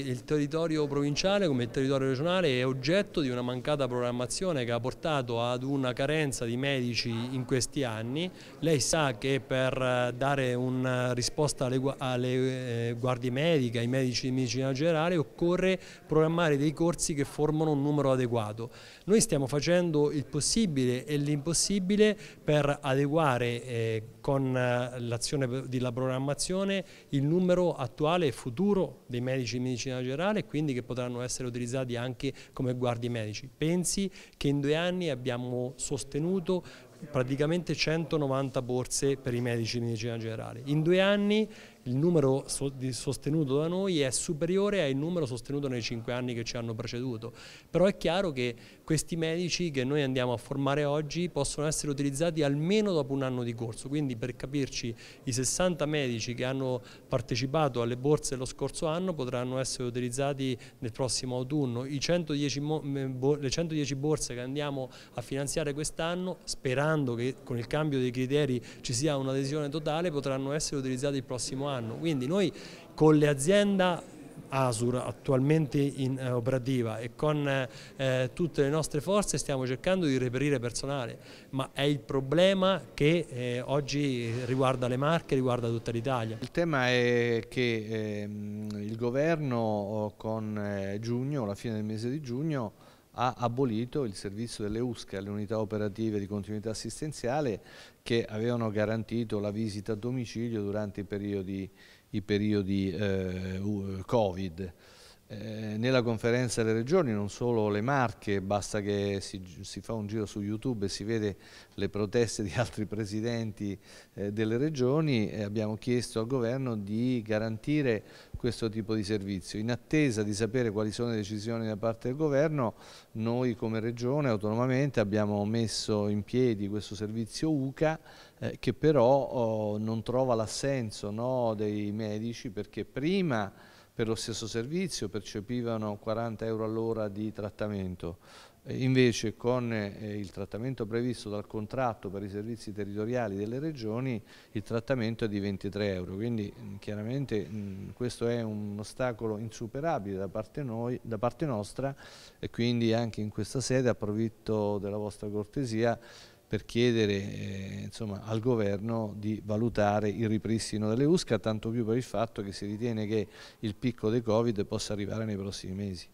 Il territorio provinciale come il territorio regionale è oggetto di una mancata programmazione che ha portato ad una carenza di medici in questi anni. Lei sa che per eh, dare una eh, risposta alle, alle eh, guardie mediche, ai medici di medicina generale occorre programmare dei corsi che formano un numero adeguato. Noi stiamo facendo il possibile e l'impossibile per adeguare con l'azione della programmazione il numero attuale e futuro dei medici di medicina medicina generale e quindi che potranno essere utilizzati anche come guardie medici. Pensi che in due anni abbiamo sostenuto praticamente 190 borse per i medici di medicina generale. In due anni il numero sostenuto da noi è superiore al numero sostenuto nei cinque anni che ci hanno preceduto. Però è chiaro che questi medici che noi andiamo a formare oggi possono essere utilizzati almeno dopo un anno di corso, quindi per capirci i 60 medici che hanno partecipato alle borse lo scorso anno potranno essere utilizzati nel prossimo autunno, 110 le 110 borse che andiamo a finanziare quest'anno, sperando che con il cambio dei criteri ci sia un'adesione totale, potranno essere utilizzati il prossimo anno anno. Quindi noi con le aziende Asur attualmente in eh, operativa e con eh, tutte le nostre forze stiamo cercando di reperire personale, ma è il problema che eh, oggi riguarda le Marche, riguarda tutta l'Italia. Il tema è che ehm, il governo oh, con eh, giugno, la fine del mese di giugno, ha abolito il servizio delle USCA, le unità operative di continuità assistenziale che avevano garantito la visita a domicilio durante i periodi, i periodi eh, eh Covid. Eh, nella conferenza delle regioni, non solo le Marche, basta che si, si, fa un giro su YouTube e si vede le proteste di altri presidenti eh, delle regioni, eh, abbiamo chiesto al governo di garantire questo tipo di servizio. In attesa di sapere quali sono le decisioni da parte del governo, noi come regione autonomamente abbiamo messo in piedi questo servizio UCA eh, che però oh, non trova l'assenso no, dei medici perché prima per lo stesso servizio percepivano 40 euro all'ora di trattamento. Invece con eh, il trattamento previsto dal contratto per i servizi territoriali delle regioni il trattamento è di 23 euro, quindi mm, chiaramente mm, questo è un ostacolo insuperabile da parte, noi, da parte nostra e quindi anche in questa sede approfitto della vostra cortesia per chiedere eh, insomma, al governo di valutare il ripristino delle USCA, tanto più per il fatto che si ritiene che il picco dei Covid possa arrivare nei prossimi mesi.